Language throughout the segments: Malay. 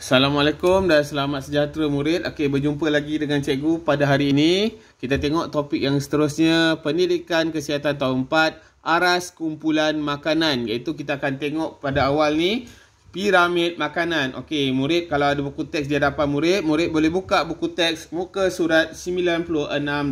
Assalamualaikum dan selamat sejahtera murid. Okey, berjumpa lagi dengan cikgu pada hari ini. Kita tengok topik yang seterusnya, pendidikan kesihatan tahun 4, aras kumpulan makanan. Iaitu kita akan tengok pada awal ni, piramid makanan. Okey, murid kalau ada buku teks di hadapan murid, murid boleh buka buku teks muka surat 96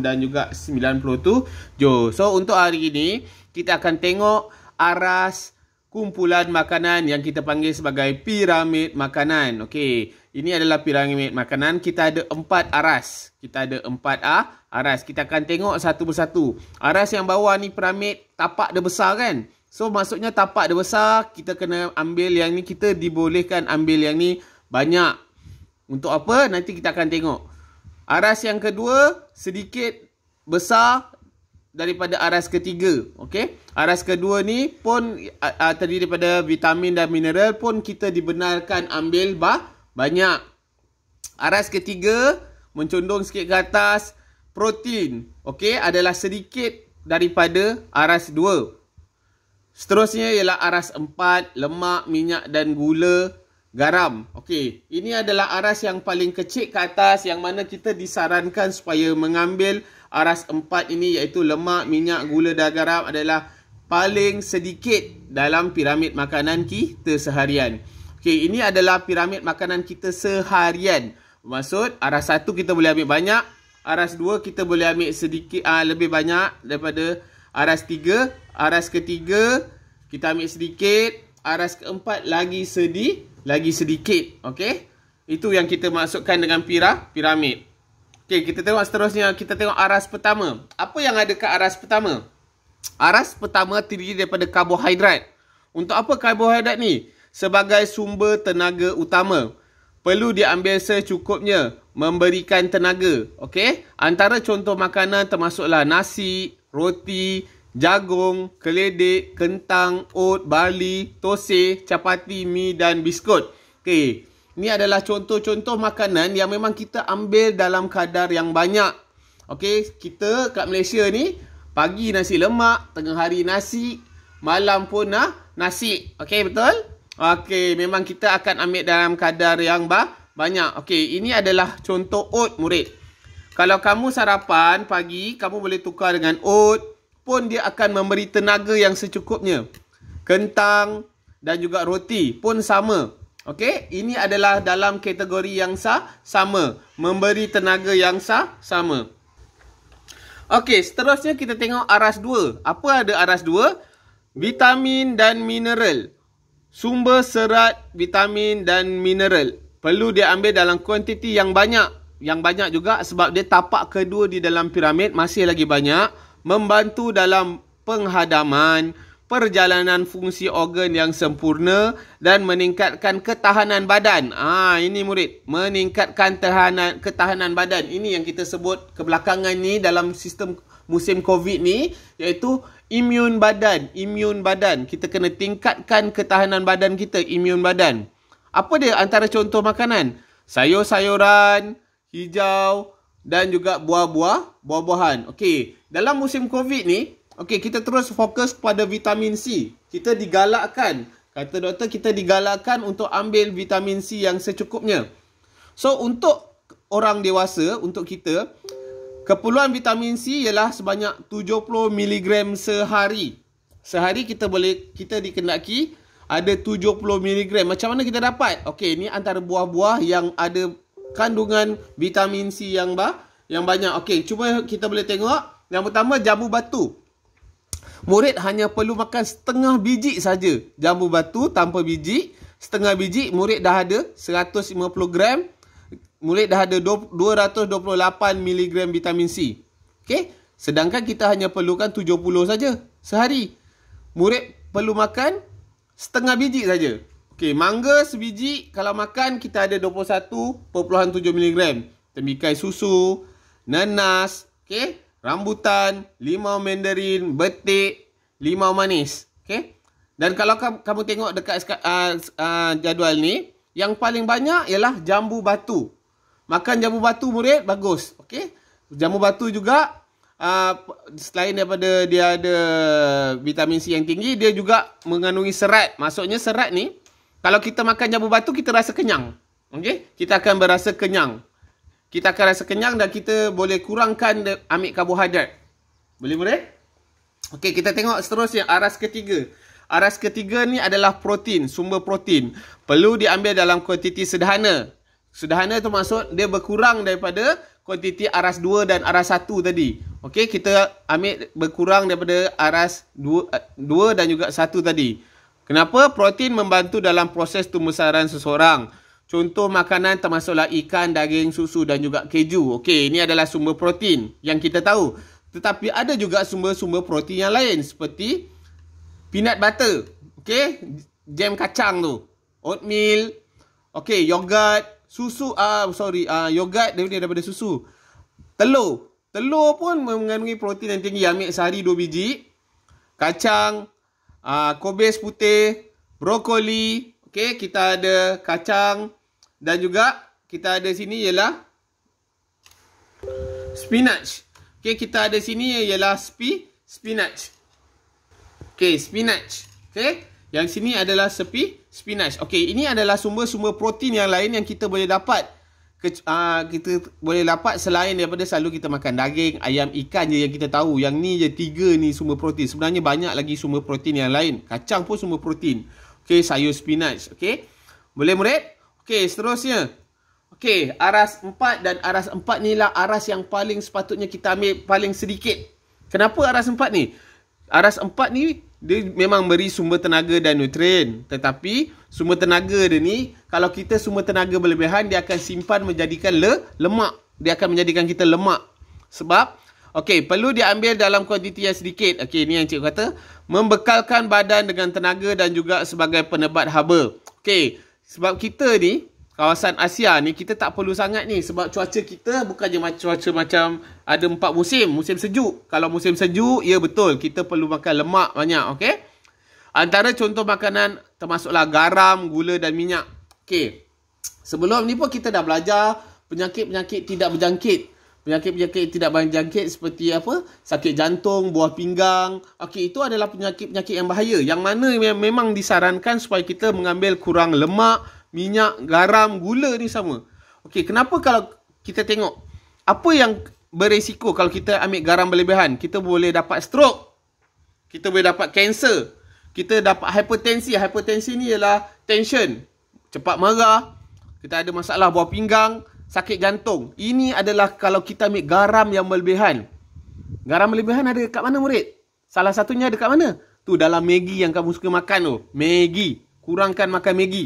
dan juga 97. Jo. So, untuk hari ini, kita akan tengok aras kumpulan kumpulan makanan yang kita panggil sebagai piramid makanan. Okey, ini adalah piramid makanan. Kita ada empat aras. Kita ada empat ah, aras. Kita akan tengok satu persatu. Aras yang bawah ni piramid, tapak dia besar kan? So, maksudnya tapak dia besar, kita kena ambil yang ni. Kita dibolehkan ambil yang ni banyak. Untuk apa? Nanti kita akan tengok. Aras yang kedua, sedikit besar daripada aras ketiga. Okey. Aras kedua ni pun uh, terdiri daripada vitamin dan mineral pun kita dibenarkan ambil bah banyak. Aras ketiga mencondong sikit ke atas protein. Okey, adalah sedikit daripada aras dua. Seterusnya ialah aras empat, lemak, minyak dan gula, garam. Okey, ini adalah aras yang paling kecil ke atas yang mana kita disarankan supaya mengambil aras empat ini iaitu lemak, minyak, gula dan garam adalah paling sedikit dalam piramid makanan kita seharian. Okey, ini adalah piramid makanan kita seharian. Maksud aras satu kita boleh ambil banyak, aras dua kita boleh ambil sedikit uh, lebih banyak daripada aras tiga, aras ketiga kita ambil sedikit, aras keempat lagi sedih, lagi sedikit. Okey. Itu yang kita masukkan dengan pira, piramid. Okay kita tengok seterusnya. Kita tengok aras pertama. Apa yang ada kat aras pertama? Aras pertama terdiri daripada karbohidrat. Untuk apa karbohidrat ni? Sebagai sumber tenaga utama. Perlu diambil secukupnya. Memberikan tenaga. okay Antara contoh makanan termasuklah nasi, roti, jagung, keledek, kentang, oat, bali tose, capati, mie dan biskut. okay ini adalah contoh-contoh makanan yang memang kita ambil dalam kadar yang banyak. Okey, kita kat Malaysia ni pagi nasi lemak, tengah hari nasi, malam pun nah ha, nasi. Okey, betul? Okey, memang kita akan ambil dalam kadar yang bah banyak. Okey, ini adalah contoh oat murid. Kalau kamu sarapan pagi, kamu boleh tukar dengan oat pun dia akan memberi tenaga yang secukupnya. Kentang dan juga roti pun sama. Okey, ini adalah dalam kategori yang sah, sama, memberi tenaga yang sah, sama. Okey, seterusnya kita tengok aras dua. Apa ada aras dua? Vitamin dan mineral. Sumber serat, vitamin dan mineral. Perlu dia ambil dalam kuantiti yang banyak. Yang banyak juga sebab dia tapak kedua di dalam piramid masih lagi banyak. Membantu dalam penghadaman, penghadaman perjalanan fungsi organ yang sempurna dan meningkatkan ketahanan badan. Ah ha, ini murid, meningkatkan ketahanan ketahanan badan. Ini yang kita sebut kebelakangan ni dalam sistem musim COVID ni iaitu imun badan, imun badan. Kita kena tingkatkan ketahanan badan kita, imun badan. Apa dia antara contoh makanan? Sayur-sayuran, hijau dan juga buah-buah, buah-buahan. Okey, dalam musim COVID ni Okey, kita terus fokus pada vitamin C. Kita digalakkan. Kata doktor, kita digalakkan untuk ambil vitamin C yang secukupnya. So, untuk orang dewasa, untuk kita, keperluan vitamin C ialah sebanyak 70 mg sehari. Sehari kita boleh, kita dikendaki ada 70 mg. Macam mana kita dapat? Okey, ini antara buah-buah yang ada kandungan vitamin C yang bah, yang banyak. Okey, cuba kita boleh tengok. Yang pertama, jambu batu. Murid hanya perlu makan setengah biji saja jambu batu tanpa biji. Setengah biji murid dah ada 150 gram. Murid dah ada 228 miligram vitamin C. Okey. Sedangkan kita hanya perlukan 70 saja sehari. Murid perlu makan setengah biji saja. Okey, mangga sebiji kalau makan kita ada 21.7 miligram. Temikai susu, nanas, okey? rambutan, limau mandarin, betik, limau manis. Okay? Dan kalau kamu tengok dekat uh, uh, jadual ni, yang paling banyak ialah jambu batu. Makan jambu batu murid, bagus. Okay? Jambu batu juga, uh, selain daripada dia ada vitamin C yang tinggi, dia juga mengandungi serat. Maksudnya serat ni, kalau kita makan jambu batu, kita rasa kenyang. Okay? Kita akan berasa kenyang kita akan rasa kenyang dan kita boleh kurangkan ambil karbohidrat. Boleh boleh? Okey, kita tengok seterusnya aras ketiga. Aras ketiga ni adalah protein, sumber protein. Perlu diambil dalam kuantiti sederhana. Sederhana tu maksud dia berkurang daripada kuantiti aras 2 dan aras 1 tadi. Okey, kita ambil berkurang daripada aras 2, 2 dan juga 1 tadi. Kenapa? Protein membantu dalam proses tumbuh sarang seseorang. Contoh makanan termasuklah ikan, daging, susu dan juga keju. Okey, ini adalah sumber protein yang kita tahu. Tetapi ada juga sumber-sumber protein yang lain seperti peanut butter. Okey, jam kacang tu. Oatmeal. Okey, yogurt, susu ah uh, sorry, ah uh, yogurt dia daripada susu. Telur. Telur pun mengandungi protein yang tinggi. Ambil sehari 2 biji. Kacang, ah uh, kobis putih, brokoli, Okey, kita ada kacang, dan juga kita ada sini ialah spinach. Okey, kita ada sini ialah spi spinach. Okey, spinach. Okey. Yang sini adalah sepi spinach. Okey, ini adalah sumber-sumber protein yang lain yang kita boleh dapat. Aa, ah, kita boleh dapat selain daripada selalu kita makan daging, ayam, ikan je yang kita tahu. Yang ni je tiga ni sumber protein. Sebenarnya banyak lagi sumber protein yang lain. Kacang pun sumber protein. Okey, sayur spinach. Okey. Boleh murid? Okey, seterusnya. Okey, aras 4 dan aras 4 ni lah aras yang paling sepatutnya kita ambil paling sedikit. Kenapa aras 4 ni? Aras 4 ni dia memang beri sumber tenaga dan nutrien. Tetapi sumber tenaga dia ni kalau kita sumber tenaga berlebihan dia akan simpan menjadikan le lemak. Dia akan menjadikan kita lemak. Sebab Okey, perlu diambil dalam kuantiti yang sedikit. Okey, ni yang cikgu kata. Membekalkan badan dengan tenaga dan juga sebagai penebat haba. Okey, sebab kita ni Kawasan Asia ni kita tak perlu sangat ni Sebab cuaca kita bukan je cuaca macam Ada empat musim, musim sejuk Kalau musim sejuk, ya betul Kita perlu makan lemak banyak, okay? Antara contoh makanan Termasuklah garam, gula dan minyak Okay. sebelum ni pun kita dah belajar Penyakit-penyakit tidak berjangkit penyakit-penyakit tidak berjangkit seperti apa sakit jantung, buah pinggang. Okey, itu adalah penyakit-penyakit yang bahaya. Yang mana yang memang disarankan supaya kita mengambil kurang lemak, minyak, garam, gula ni sama. Okey, kenapa kalau kita tengok apa yang beresiko kalau kita ambil garam berlebihan? Kita boleh dapat strok. Kita boleh dapat kanser. Kita dapat hipertensi. Hipertensi ni ialah tension. Cepat marah. Kita ada masalah buah pinggang sakit jantung. Ini adalah kalau kita ambil garam yang berlebihan. Garam berlebihan ada dekat mana murid? Salah satunya ada dekat mana? Tu dalam Maggi yang kamu suka makan tu. Maggi. Kurangkan makan Maggi.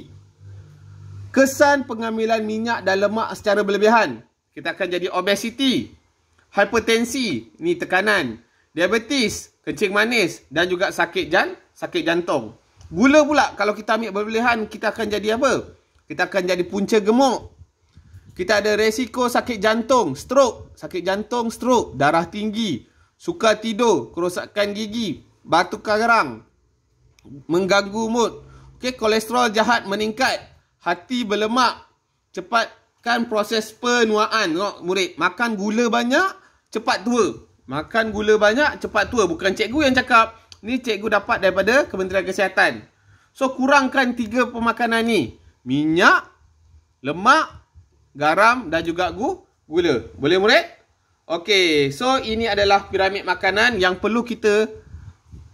Kesan pengambilan minyak dan lemak secara berlebihan. Kita akan jadi obesiti. Hipertensi. Ni tekanan. Diabetes. Kencing manis. Dan juga sakit jan, sakit jantung. Gula pula kalau kita ambil berlebihan kita akan jadi apa? Kita akan jadi punca gemuk. Kita ada resiko sakit jantung, stroke, sakit jantung, stroke, darah tinggi, suka tidur, kerosakan gigi, batu karang, mengganggu mood. Okay, kolesterol jahat meningkat, hati berlemak, cepatkan proses penuaan. Tengok murid, makan gula banyak, cepat tua. Makan gula banyak, cepat tua. Bukan cikgu yang cakap. Ni cikgu dapat daripada Kementerian Kesihatan. So, kurangkan tiga pemakanan ni. Minyak, lemak, garam dan juga gu gula. Boleh murid? Okey, so ini adalah piramid makanan yang perlu kita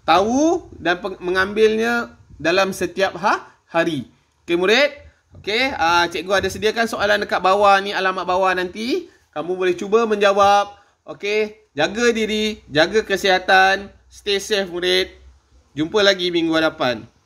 tahu dan mengambilnya dalam setiap ha hari. Okey murid? Okey, uh, cikgu ada sediakan soalan dekat bawah ni alamat bawah nanti. Kamu boleh cuba menjawab. Okey, jaga diri, jaga kesihatan, stay safe murid. Jumpa lagi minggu hadapan.